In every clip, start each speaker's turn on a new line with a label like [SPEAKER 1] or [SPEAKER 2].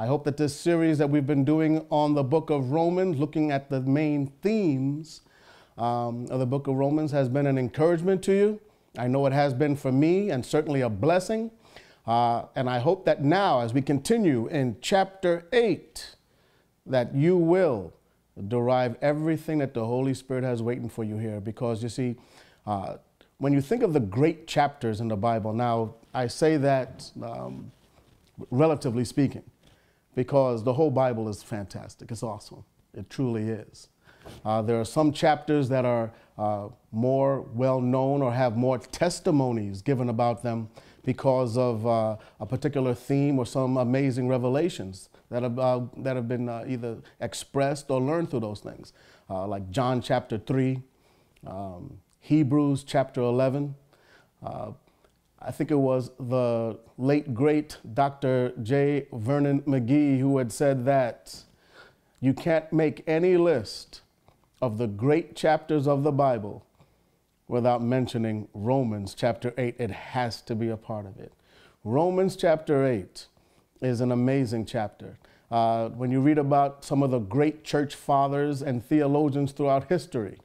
[SPEAKER 1] I hope that this series that we've been doing on the book of Romans, looking at the main themes um, of the book of Romans, has been an encouragement to you. I know it has been for me and certainly a blessing. Uh, and I hope that now, as we continue in chapter 8, that you will derive everything that the Holy Spirit has waiting for you here. Because you see, uh, when you think of the great chapters in the Bible, now I say that um, relatively speaking, because the whole Bible is fantastic. It's awesome. It truly is. Uh, there are some chapters that are uh, more well known or have more testimonies given about them because of uh, a particular theme or some amazing revelations that have, uh, that have been uh, either expressed or learned through those things, uh, like John chapter 3, um, Hebrews chapter 11. I think it was the late great Dr. J. Vernon McGee who had said that you can't make any list of the great chapters of the Bible without mentioning Romans chapter 8. It has to be a part of it. Romans chapter 8 is an amazing chapter. Uh, when you read about some of the great church fathers and theologians throughout history,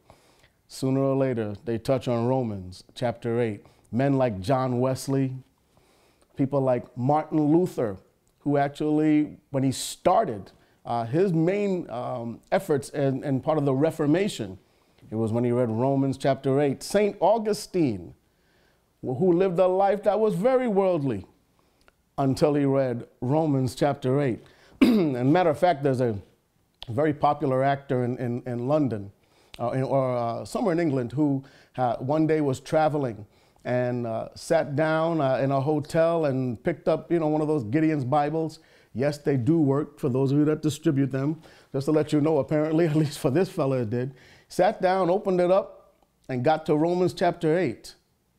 [SPEAKER 1] sooner or later they touch on Romans chapter 8 men like John Wesley, people like Martin Luther, who actually, when he started uh, his main um, efforts and, part of the Reformation, it was when he read Romans chapter 8. St. Augustine, who lived a life that was very worldly until he read Romans chapter 8. and matter of fact, there's a very popular actor in, in, in London uh, in, or uh, somewhere in England who uh, one day was traveling and uh, sat down uh, in a hotel and picked up, you know, one of those Gideon's Bibles. Yes, they do work for those of you that distribute them, just to let you know, apparently, at least for this fella it did. Sat down, opened it up, and got to Romans chapter 8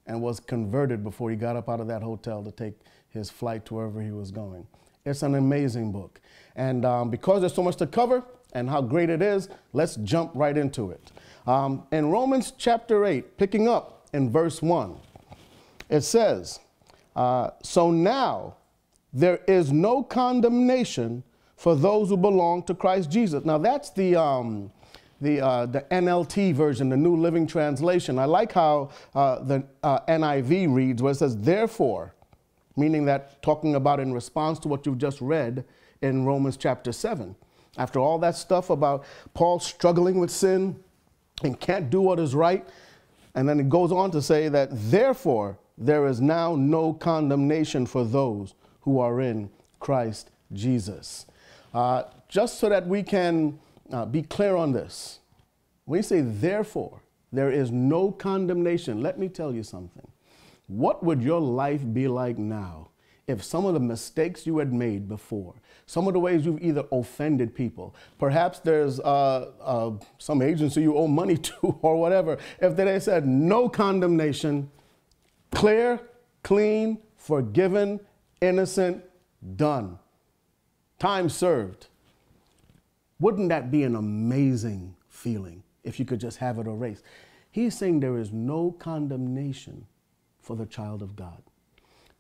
[SPEAKER 1] and was converted before he got up out of that hotel to take his flight to wherever he was going. It's an amazing book. And um, because there's so much to cover and how great it is, let's jump right into it. Um, in Romans chapter 8, picking up in verse 1. It says, uh, So now there is no condemnation for those who belong to Christ Jesus. Now that's the. Um, the, uh, the NLT version, the New Living Translation. I like how uh, the uh, NIV reads, where it says, therefore, meaning that talking about in response to what you've just read in Romans chapter 7. After all that stuff about Paul struggling with sin and can't do what is right, and then it goes on to say that, therefore, there is now no condemnation for those who are in Christ Jesus. Uh, just so that we can uh, be clear on this, when you say therefore, there is no condemnation, let me tell you something. What would your life be like now if some of the mistakes you had made before, some of the ways you've either offended people, perhaps there's uh, uh, some agency you owe money to or whatever, if they said no condemnation, Clear, clean, forgiven, innocent, done. Time served. Wouldn't that be an amazing feeling if you could just have it erased? He's saying there is no condemnation for the child of God.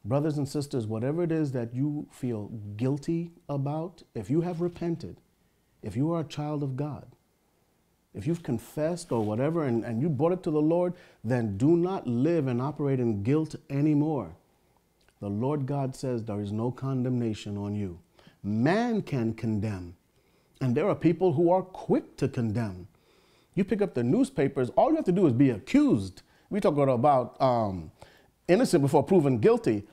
[SPEAKER 1] Brothers and sisters, whatever it is that you feel guilty about, if you have repented, if you are a child of God, if you've confessed or whatever and, and you brought it to the Lord, then do not live and operate in guilt anymore. The Lord God says there is no condemnation on you. Man can condemn, and there are people who are quick to condemn. You pick up the newspapers, all you have to do is be accused. We talk about um, innocent before proven guilty.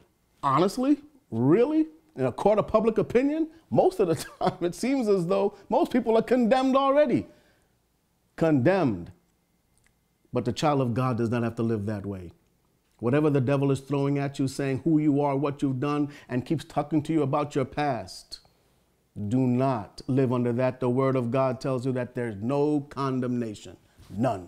[SPEAKER 1] Honestly, really, in a court of public opinion, most of the time it seems as though most people are condemned already condemned. But the child of God does not have to live that way. Whatever the devil is throwing at you, saying who you are, what you've done, and keeps talking to you about your past, do not live under that. The word of God tells you that there's no condemnation. None.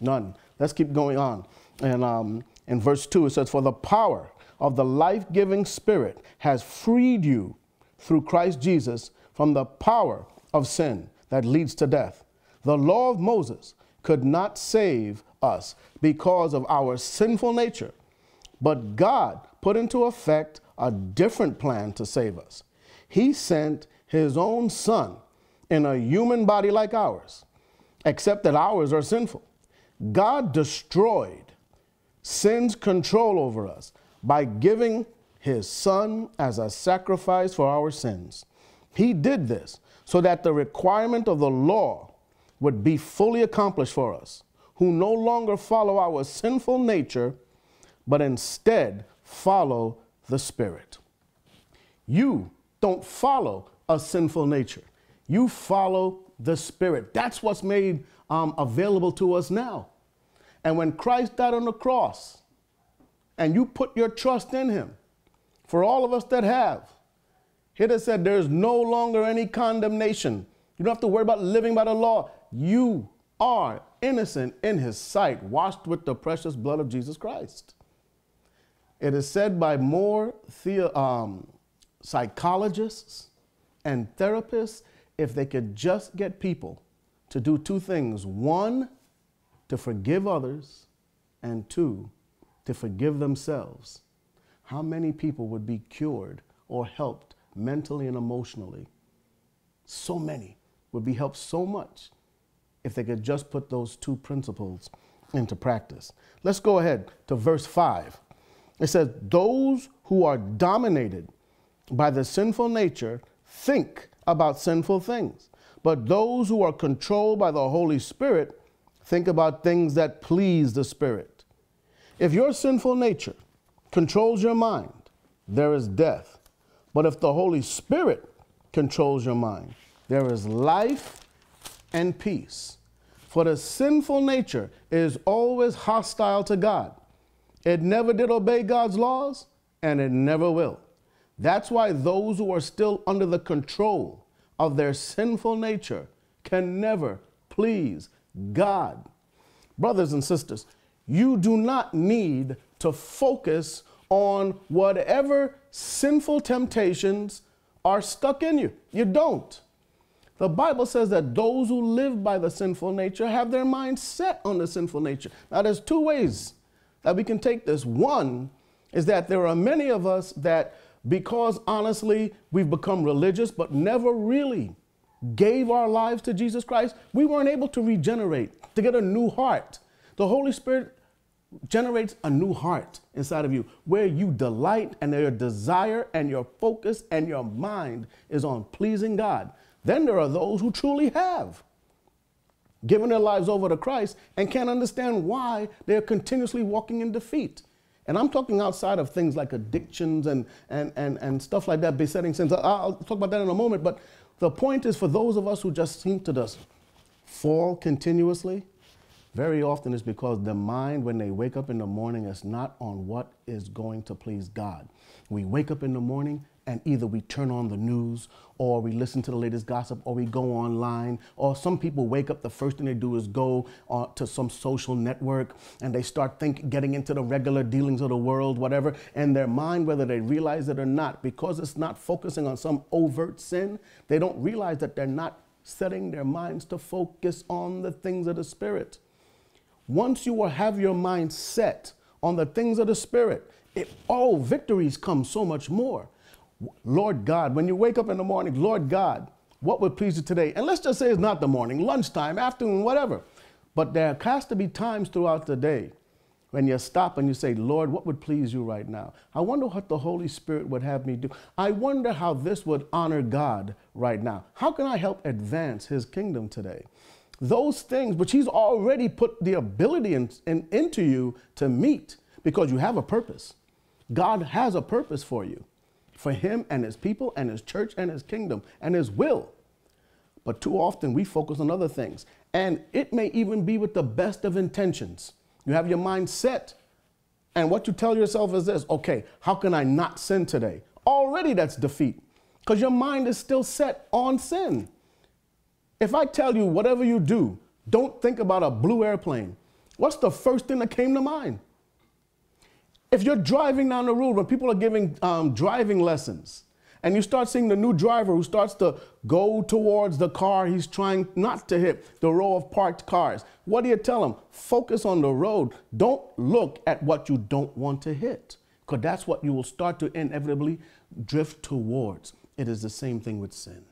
[SPEAKER 1] None. Let's keep going on. And um, in verse 2, it says, For the power of the life giving spirit has freed you through Christ Jesus from the power of sin that leads to death the law of Moses could not save us because of our sinful nature, but God put into effect a different plan to save us. He sent his own son in a human body like ours, except that ours are sinful. God destroyed sin's control over us by giving his son as a sacrifice for our sins. He did this so that the requirement of the law would be fully accomplished for us, who no longer follow our sinful nature, but instead follow the Spirit. You don't follow a sinful nature, you follow the Spirit. That's what's made um, available to us now. And when Christ died on the cross, and you put your trust in Him, for all of us that have, it has said there's no longer any condemnation. You don't have to worry about living by the law you are innocent in his sight, washed with the precious blood of Jesus Christ. It is said by more the, um, psychologists and therapists if they could just get people to do two things one, to forgive others, and two, to forgive themselves. How many people would be cured or helped mentally and emotionally? So many would be helped so much if they could just put those two principles into practice. Let's go ahead to verse 5. It says, Those who are dominated by the sinful nature think about sinful things, but those who are controlled by the Holy Spirit think about things that please the Spirit. If your sinful nature controls your mind, there is death. But if the Holy Spirit controls your mind, there is life and peace. For the sinful nature is always hostile to God. It never did obey God's laws, and it never will. That's why those who are still under the control of their sinful nature can never please God. Brothers and sisters, you do not need to focus on whatever sinful temptations are stuck in you. You don't. The Bible says that those who live by the sinful nature have their mind set on the sinful nature. Now, there's two ways that we can take this. One is that there are many of us that, because honestly, we've become religious, but never really gave our lives to Jesus Christ, we weren't able to regenerate, to get a new heart. The Holy Spirit generates a new heart inside of you where you delight and your desire and your focus and your mind is on pleasing God. Then there are those who truly have given their lives over to Christ and can't understand why they're continuously walking in defeat. And I'm talking outside of things like addictions and, and, and, and stuff like that, besetting sins. I'll talk about that in a moment, but the point is for those of us who just seem to just fall continuously, very often it's because the mind, when they wake up in the morning, is not on what is going to please God. We wake up in the morning and either we turn on the news or we listen to the latest gossip or we go online or some people wake up the first thing they do is go uh, to some social network and they start think getting into the regular dealings of the world whatever and their mind whether they realize it or not because it's not focusing on some overt sin they don't realize that they're not setting their minds to focus on the things of the spirit once you will have your mind set on the things of the spirit all oh victories come so much more Lord God, when you wake up in the morning, Lord God, what would please you today? And let's just say it's not the morning, lunchtime, afternoon, whatever. But there has to be times throughout the day when you stop and you say, Lord, what would please you right now? I wonder what the Holy Spirit would have me do. I wonder how this would honor God right now. How can I help advance His kingdom today? Those things which He's already put the ability in, in, into you to meet because you have a purpose. God has a purpose for you for him and his people and his church and his kingdom and his will. But too often we focus on other things. And it may even be with the best of intentions. You have your mind set. And what you tell yourself is this okay, how can I not sin today? Already that's defeat because your mind is still set on sin. If I tell you, whatever you do, don't think about a blue airplane, what's the first thing that came to mind? If you're driving down the road when people are giving um, driving lessons, and you start seeing the new driver who starts to go towards the car he's trying not to hit, the row of parked cars. What do you tell him? Focus on the road. Don't look at what you don't want to hit, because that's what you will start to inevitably drift towards. It is the same thing with sin.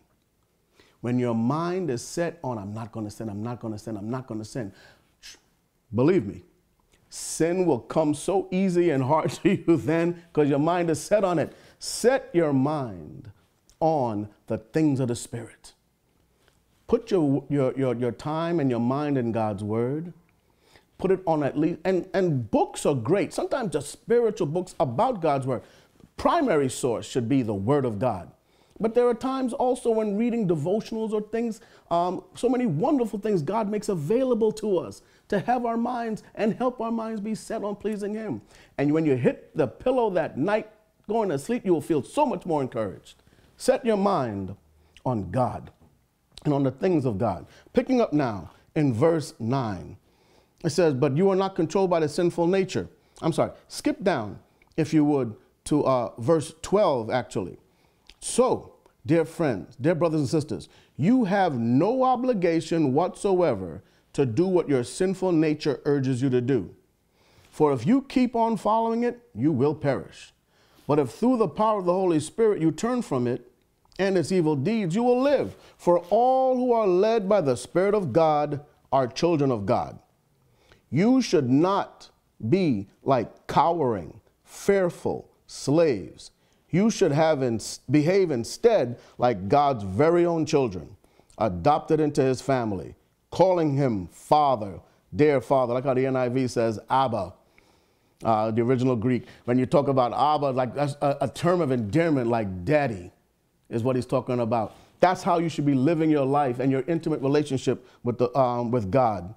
[SPEAKER 1] When your mind is set on, I'm not going to sin, I'm not going to sin, I'm not going to sin, believe me, sin will come so easy and hard to you then because your mind is set on it. Set your mind on the things of the Spirit. Put your, your, your, your time and your mind in God's Word. Put it on at least, and, and books are great. Sometimes just spiritual books about God's Word. Primary source should be the Word of God. But there are times also when reading devotionals or things, um, so many wonderful things God makes available to us to have our minds and help our minds be set on pleasing Him. And when you hit the pillow that night going to sleep, you will feel so much more encouraged. Set your mind on God and on the things of God. Picking up now in verse 9, it says, But you are not controlled by the sinful nature. I'm sorry, skip down, if you would, to uh, verse 12, actually. So, dear friends, dear brothers and sisters, you have no obligation whatsoever to do what your sinful nature urges you to do. For if you keep on following it, you will perish. But if through the power of the Holy Spirit you turn from it and its evil deeds, you will live. For all who are led by the Spirit of God are children of God. You should not be like cowering, fearful slaves. You should have in, behave instead like God's very own children, adopted into his family calling him Father, dear Father, like how the NIV says Abba, uh, the original Greek. When you talk about Abba, like that's a, a term of endearment, like daddy, is what he's talking about. That's how you should be living your life and your intimate relationship with, the, um, with God.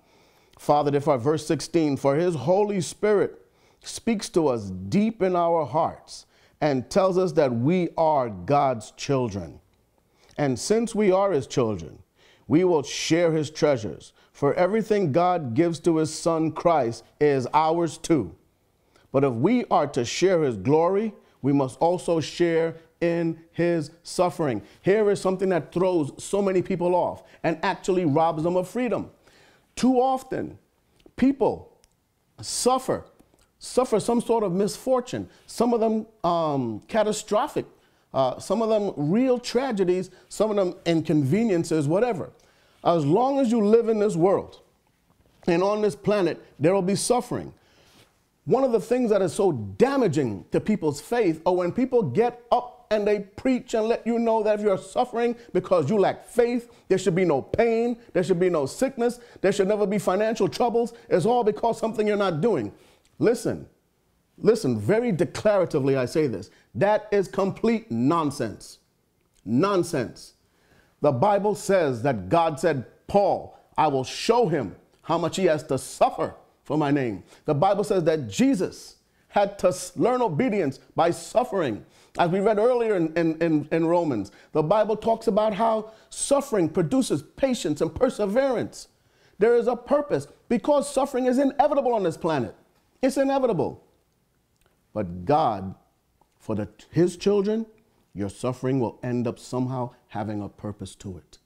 [SPEAKER 1] Father, therefore, verse 16, for his Holy Spirit speaks to us deep in our hearts and tells us that we are God's children. And since we are his children, we will share his treasures. For everything God gives to his son Christ is ours too. But if we are to share his glory, we must also share in his suffering. Here is something that throws so many people off and actually robs them of freedom. Too often, people suffer, suffer some sort of misfortune, some of them um, catastrophic, uh, some of them real tragedies, some of them inconveniences, whatever. As long as you live in this world and on this planet, there will be suffering. One of the things that is so damaging to people's faith are when people get up and they preach and let you know that if you're suffering because you lack faith, there should be no pain, there should be no sickness, there should never be financial troubles. It's all because something you're not doing. Listen, listen, very declaratively, I say this. That is complete nonsense. Nonsense. The Bible says that God said, Paul, I will show him how much he has to suffer for my name. The Bible says that Jesus had to learn obedience by suffering. As we read earlier in, in, in, Romans, the Bible talks about how suffering produces patience and perseverance. There is a purpose because suffering is inevitable on this planet. It's inevitable. But God, for the, his children, your suffering will end up somehow having a purpose to it.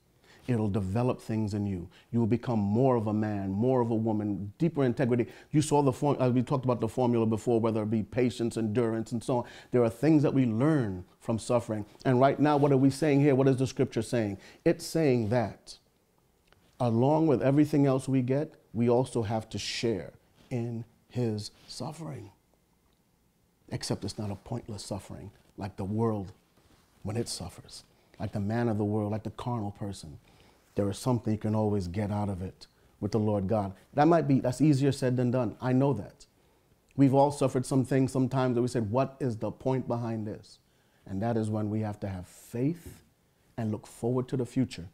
[SPEAKER 1] It'll develop things in you. You will become more of a man, more of a woman, deeper integrity. You saw the form, uh, we talked about the formula before, whether it be patience, endurance, and so on. There are things that we learn from suffering. And right now, what are we saying here? What is the scripture saying? It's saying that along with everything else we get, we also have to share in his suffering. Except it's not a pointless suffering like the world when it suffers. Like the man of the world, like the carnal person, there is something you can always get out of it with the Lord God. That might be, that's easier said than done. I know that. We've all suffered some things sometimes that we said, what is the point behind this? And that is when we have to have faith and look forward to the future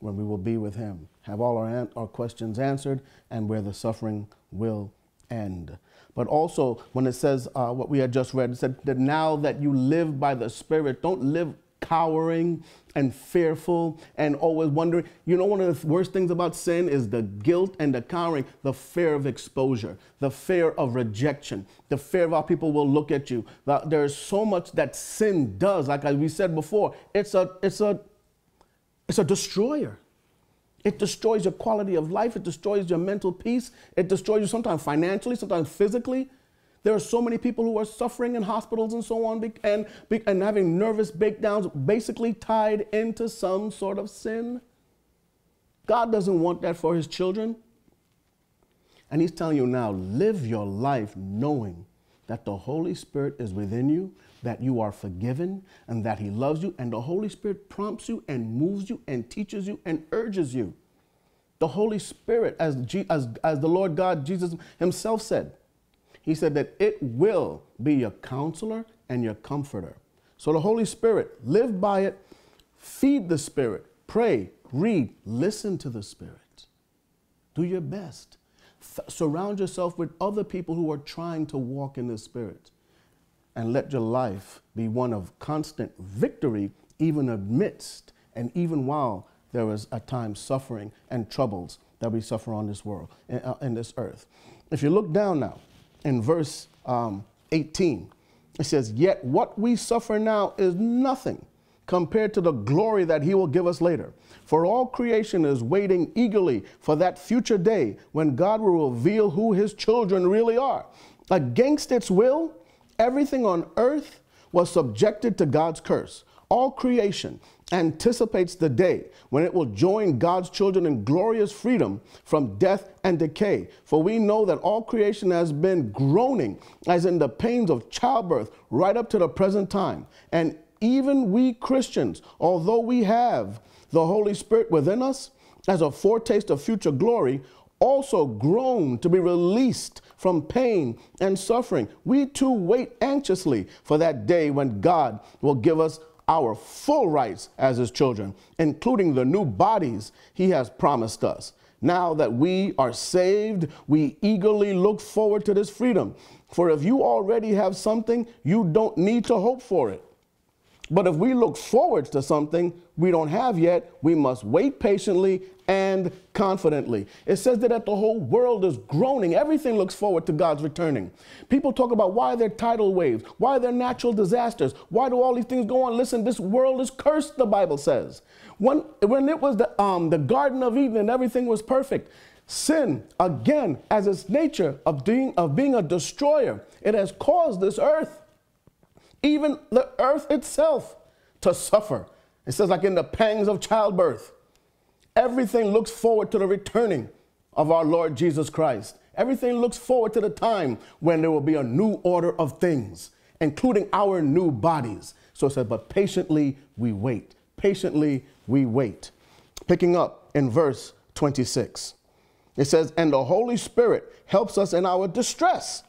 [SPEAKER 1] when we will be with Him, have all our, our questions answered, and where the suffering will end. But also, when it says uh, what we had just read, it said that now that you live by the Spirit, don't live cowering and fearful and always wondering. You know, one of the worst things about sin is the guilt and the cowering, the fear of exposure, the fear of rejection, the fear of how people will look at you. There's so much that sin does. Like we said before, it's a, it's a, it's a destroyer. It destroys your quality of life. It destroys your mental peace. It destroys you sometimes financially, sometimes physically. There are so many people who are suffering in hospitals and so on and, and having nervous breakdowns, basically tied into some sort of sin. God doesn't want that for his children. And he's telling you now live your life knowing that the Holy Spirit is within you, that you are forgiven and that He loves you, and the Holy Spirit prompts you and moves you and teaches you and urges you. The Holy Spirit, as, G as, as the Lord God Jesus Himself said, He said that it will be your counselor and your comforter. So the Holy Spirit, live by it, feed the Spirit, pray, read, listen to the Spirit. Do your best. Th surround yourself with other people who are trying to walk in the Spirit and let your life be one of constant victory, even amidst and even while there is at times suffering and troubles that we suffer on this world, in, uh, in this earth. If you look down now in verse um, 18, it says, Yet what we suffer now is nothing compared to the glory that he will give us later. For all creation is waiting eagerly for that future day when God will reveal who his children really are. Against its will, Everything on earth was subjected to God's curse. All creation anticipates the day when it will join God's children in glorious freedom from death and decay. For we know that all creation has been groaning as in the pains of childbirth right up to the present time. And even we Christians, although we have the Holy Spirit within us as a foretaste of future glory, also groan to be released from pain and suffering. We too wait anxiously for that day when God will give us our full rights as his children, including the new bodies he has promised us. Now that we are saved, we eagerly look forward to this freedom. For if you already have something, you don't need to hope for it. But if we look forward to something we don't have yet, we must wait patiently and confidently. It says that, that the whole world is groaning. Everything looks forward to God's returning. People talk about why there are tidal waves, why there are natural disasters, why do all these things go on? Listen, this world is cursed, the Bible says. When, when it was the, um, the Garden of Eden and everything was perfect, sin, again, as its nature of being, of being a destroyer, it has caused this earth even the earth itself, to suffer. It says, like in the pangs of childbirth. Everything looks forward to the returning of our Lord Jesus Christ. Everything looks forward to the time when there will be a new order of things, including our new bodies. So it says, but patiently we wait. Patiently we wait. Picking up in verse 26, it says, And the Holy Spirit helps us in our distress,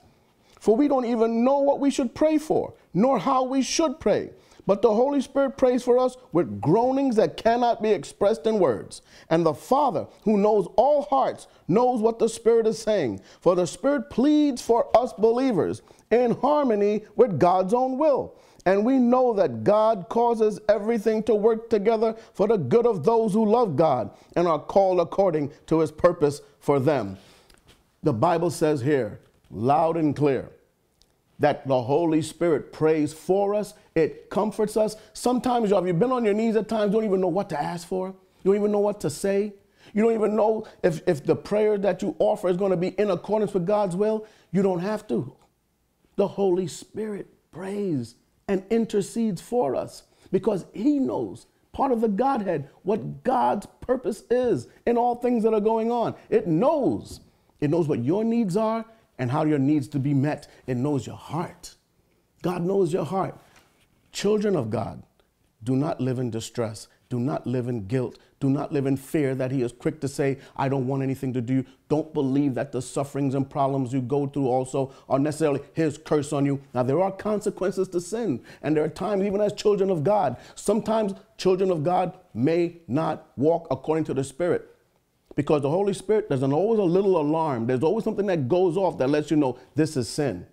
[SPEAKER 1] for we don't even know what we should pray for nor how we should pray. But the Holy Spirit prays for us with groanings that cannot be expressed in words. And the Father, who knows all hearts, knows what the Spirit is saying. For the Spirit pleads for us believers in harmony with God's own will. And we know that God causes everything to work together for the good of those who love God and are called according to his purpose for them. The Bible says here, loud and clear that the Holy Spirit prays for us. It comforts us. Sometimes, y'all, if you've been on your knees at times, you don't even know what to ask for. You don't even know what to say. You don't even know if, if the prayer that you offer is going to be in accordance with God's will. You don't have to. The Holy Spirit prays and intercedes for us because He knows, part of the Godhead, what God's purpose is in all things that are going on. It knows. It knows what your needs are and how your needs to be met. It knows your heart. God knows your heart. Children of God, do not live in distress. Do not live in guilt. Do not live in fear that He is quick to say, I don't want anything to do. Don't believe that the sufferings and problems you go through also are necessarily His curse on you. Now, there are consequences to sin, and there are times, even as children of God, sometimes children of God may not walk according to the Spirit. Because the Holy Spirit, there's an, always a little alarm. There's always something that goes off that lets you know this is sin.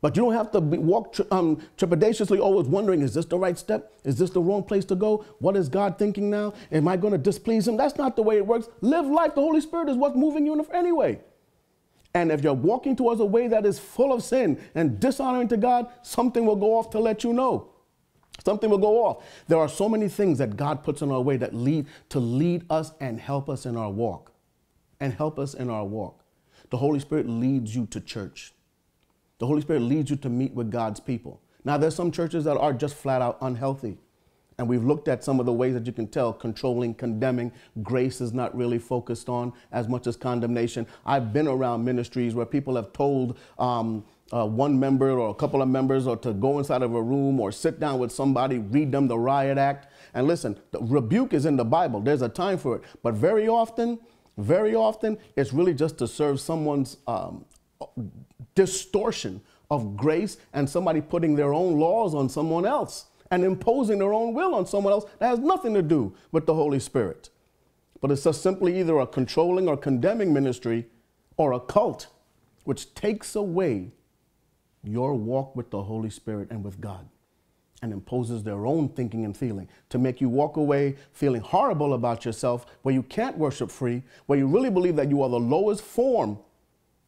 [SPEAKER 1] But you don't have to be, walk um, trepidatiously, always wondering, is this the right step? Is this the wrong place to go? What is God thinking now? Am I going to displease Him? That's not the way it works. Live life. The Holy Spirit is what's moving you in the, anyway. And if you're walking towards a way that is full of sin and dishonoring to God, something will go off to let you know. Something will go off. There are so many things that God puts in our way that lead to lead us and help us in our walk. And help us in our walk. The Holy Spirit leads you to church. The Holy Spirit leads you to meet with God's people. Now, there's some churches that are just flat out unhealthy. And we've looked at some of the ways that you can tell controlling, condemning. Grace is not really focused on as much as condemnation. I've been around ministries where people have told, um, uh, one member or a couple of members or to go inside of a room or sit down with somebody, read them the riot act. And listen, rebuke is in the Bible. There's a time for it. But very often, very often, it's really just to serve someone's um, distortion of grace and somebody putting their own laws on someone else and imposing their own will on someone else that has nothing to do with the Holy Spirit. But it's just simply either a controlling or condemning ministry or a cult which takes away your walk with the Holy Spirit and with God and imposes their own thinking and feeling to make you walk away feeling horrible about yourself, where you can't worship free, where you really believe that you are the lowest form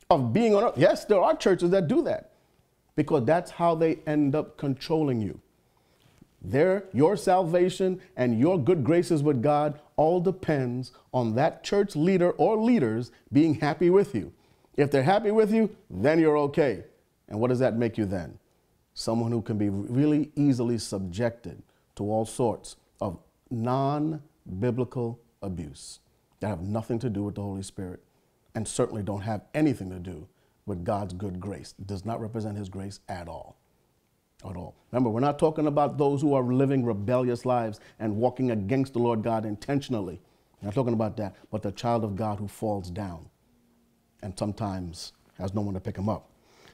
[SPEAKER 1] of being on earth. Yes, there are churches that do that because that's how they end up controlling you. There, your salvation and your good graces with God all depends on that church leader or leaders being happy with you. If they're happy with you, then you're okay. And what does that make you then? Someone who can be really easily subjected to all sorts of non biblical abuse that have nothing to do with the Holy Spirit and certainly don't have anything to do with God's good grace. It does not represent His grace at all at all. Remember, we're not talking about those who are living rebellious lives and walking against the Lord God intentionally. We're not talking about that, but the child of God who falls down and sometimes has no one to pick him up.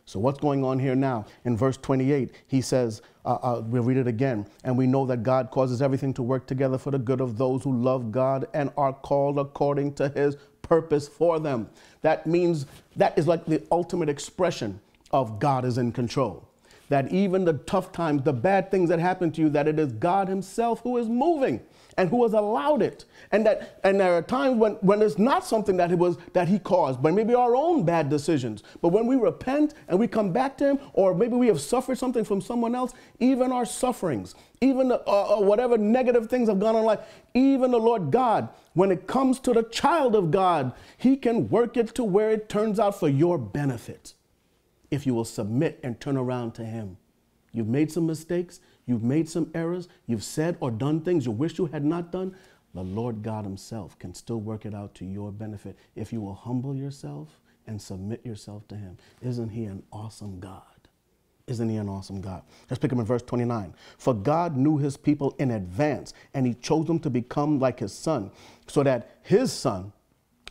[SPEAKER 1] So, what's going on here now? In verse 28, he says, uh, uh, we'll read it again. And we know that God causes everything to work together for the good of those who love God and are called according to his purpose for them. That means that is like the ultimate expression of God is in control that even the tough times, the bad things that happen to you, that it is God Himself who is moving and who has allowed it. And that and there are times when, when it's not something that it was that he caused, but maybe our own bad decisions. But when we repent and we come back to him, or maybe we have suffered something from someone else, even our sufferings, even the, uh, uh whatever negative things have gone on life, even the Lord God, when it comes to the child of God, he can work it to where it turns out for your benefit if you will submit and turn around to Him. You've made some mistakes, you've made some errors, you've said or done things you wish you had not done. The Lord God Himself can still work it out to your benefit if you will humble yourself and submit yourself to Him. Isn't He an awesome God? Isn't He an awesome God? Let's pick up in verse 29. For God knew His people in advance, and He chose them to become like His Son, so that His Son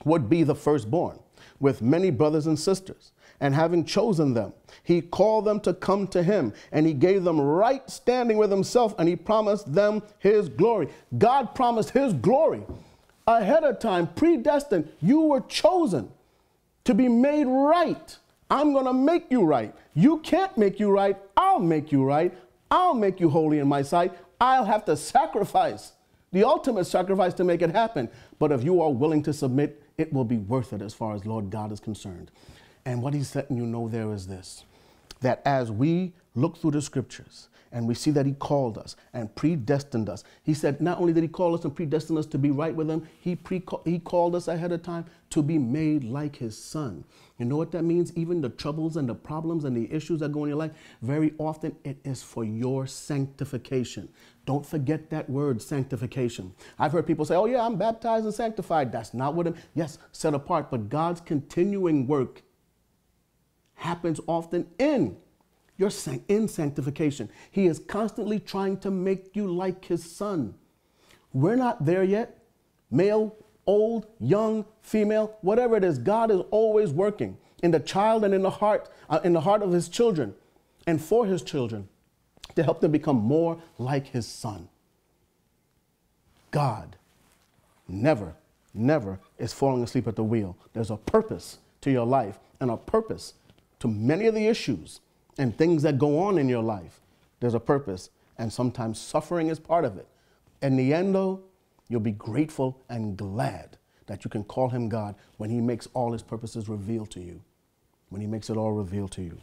[SPEAKER 1] would be the firstborn with many brothers and sisters and having chosen them, he called them to come to him, and he gave them right standing with himself, and he promised them his glory. God promised his glory ahead of time, predestined. You were chosen to be made right. I'm going to make you right. You can't make you right. I'll make you right. I'll make you holy in my sight. I'll have to sacrifice the ultimate sacrifice to make it happen. But if you are willing to submit, it will be worth it as far as Lord God is concerned. And what he's letting you know there is this that as we look through the scriptures and we see that he called us and predestined us, he said not only did he call us and predestined us to be right with him, he, pre- he called us ahead of time to be made like his son. You know what that means? Even the troubles and the problems and the issues that go in your life, very often it is for your sanctification. Don't forget that word, sanctification. I've heard people say, oh, yeah, I'm baptized and sanctified. That's not what it, yes, set apart, but God's continuing work happens often in your san- in sanctification. He is constantly trying to make you like his son. We're not there yet. Male, old, young, female, whatever it is, God is always working in the child and in the heart uh, in the heart of his children and for his children to help them become more like his son. God never never is falling asleep at the wheel. There's a purpose to your life and a purpose to many of the issues and things that go on in your life, there's a purpose, and sometimes suffering is part of it. In the end, though, you'll be grateful and glad that you can call him God when he makes all his purposes revealed to you, when he makes it all revealed to you.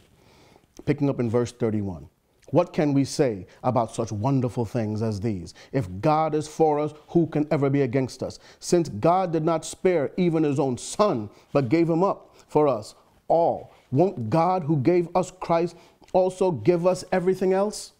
[SPEAKER 1] Picking up in verse 31. What can we say about such wonderful things as these? If God is for us, who can ever be against us? Since God did not spare even his own son, but gave him up for us all, won't God who gave us Christ also give us everything else?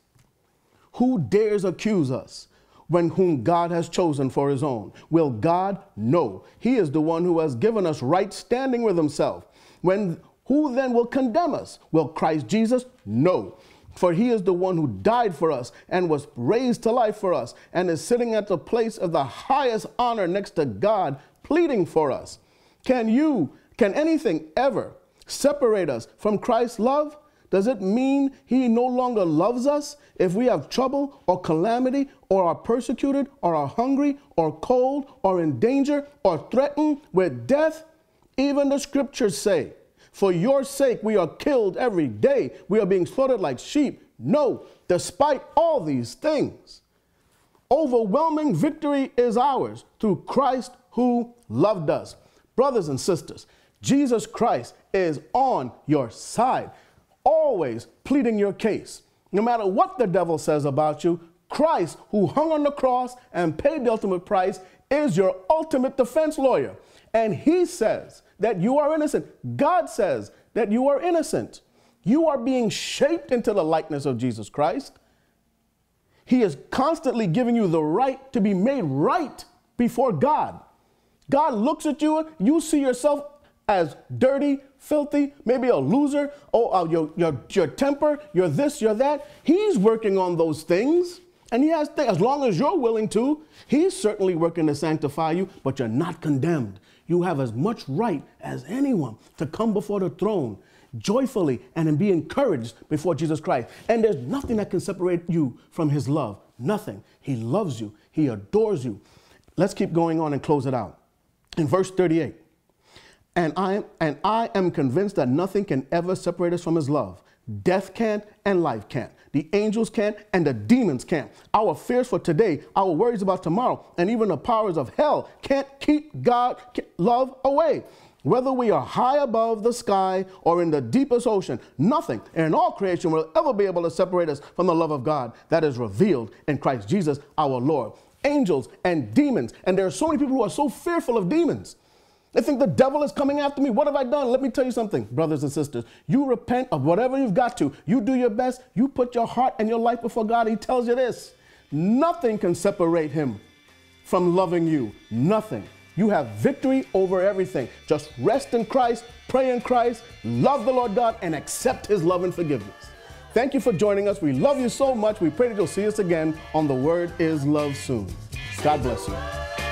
[SPEAKER 1] Who dares accuse us when whom God has chosen for his own? Will God? No. He is the one who has given us right standing with himself. When who then will condemn us? Will Christ Jesus? No. For he is the one who died for us and was raised to life for us and is sitting at the place of the highest honor next to God, pleading for us. Can you, can anything ever separate us from Christ's love? Does it mean he no longer loves us if we have trouble or calamity or are persecuted or are hungry or cold or in danger or threatened with death? Even the scriptures say, For your sake we are killed every day, we are being slaughtered like sheep. No, despite all these things, overwhelming victory is ours through Christ who loved us. Brothers and sisters, Jesus Christ is on your side, always pleading your case. No matter what the devil says about you, Christ, who hung on the cross and paid the ultimate price, is your ultimate defense lawyer. And he says that you are innocent. God says that you are innocent. You are being shaped into the likeness of Jesus Christ. He is constantly giving you the right to be made right before God. God looks at you, you see yourself as dirty, filthy, maybe a loser, oh, uh, your, your, your temper, your this, your that. He's working on those things. And he has things, as long as you're willing to, he's certainly working to sanctify you, but you're not condemned. You have as much right as anyone to come before the throne joyfully and be encouraged before Jesus Christ. And there's nothing that can separate you from his love. Nothing. He loves you, he adores you. Let's keep going on and close it out. In verse 38, and I, and I am convinced that nothing can ever separate us from his love. Death can't and life can't. The angels can't and the demons can't. Our fears for today, our worries about tomorrow, and even the powers of hell can't keep God love away. Whether we are high above the sky or in the deepest ocean, nothing in all creation will ever be able to separate us from the love of God that is revealed in Christ Jesus our Lord. Angels and demons, and there are so many people who are so fearful of demons they think the devil is coming after me. What have I done? Let me tell you something, brothers and sisters. You repent of whatever you've got to. You do your best. You put your heart and your life before God. He tells you this nothing can separate him from loving you. Nothing. You have victory over everything. Just rest in Christ, pray in Christ, love the Lord God, and accept his love and forgiveness. Thank you for joining us. We love you so much. We pray that you'll see us again on The Word is Love soon. God bless you.